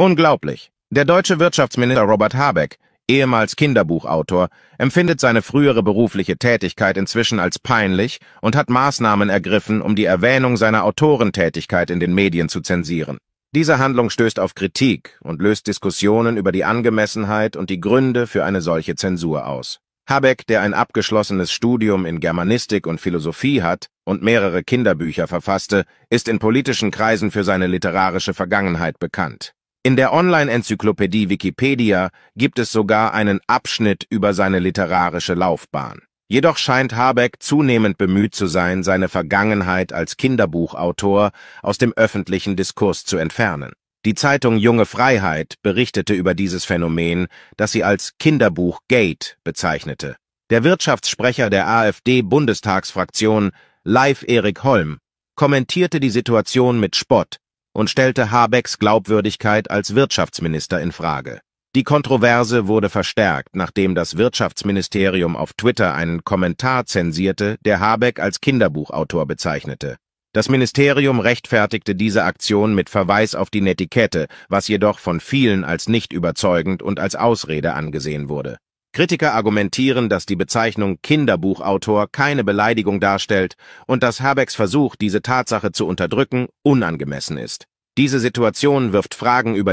Unglaublich. Der deutsche Wirtschaftsminister Robert Habeck, ehemals Kinderbuchautor, empfindet seine frühere berufliche Tätigkeit inzwischen als peinlich und hat Maßnahmen ergriffen, um die Erwähnung seiner Autorentätigkeit in den Medien zu zensieren. Diese Handlung stößt auf Kritik und löst Diskussionen über die Angemessenheit und die Gründe für eine solche Zensur aus. Habeck, der ein abgeschlossenes Studium in Germanistik und Philosophie hat und mehrere Kinderbücher verfasste, ist in politischen Kreisen für seine literarische Vergangenheit bekannt. In der Online-Enzyklopädie Wikipedia gibt es sogar einen Abschnitt über seine literarische Laufbahn. Jedoch scheint Habeck zunehmend bemüht zu sein, seine Vergangenheit als Kinderbuchautor aus dem öffentlichen Diskurs zu entfernen. Die Zeitung Junge Freiheit berichtete über dieses Phänomen, das sie als Kinderbuch Gate bezeichnete. Der Wirtschaftssprecher der AfD-Bundestagsfraktion, Live Erik Holm, kommentierte die Situation mit Spott, und stellte Habecks Glaubwürdigkeit als Wirtschaftsminister in Frage. Die Kontroverse wurde verstärkt, nachdem das Wirtschaftsministerium auf Twitter einen Kommentar zensierte, der Habeck als Kinderbuchautor bezeichnete. Das Ministerium rechtfertigte diese Aktion mit Verweis auf die Netiquette, was jedoch von vielen als nicht überzeugend und als Ausrede angesehen wurde Kritiker argumentieren, dass die Bezeichnung Kinderbuchautor keine Beleidigung darstellt und dass Habecks Versuch, diese Tatsache zu unterdrücken, unangemessen ist. Diese Situation wirft Fragen über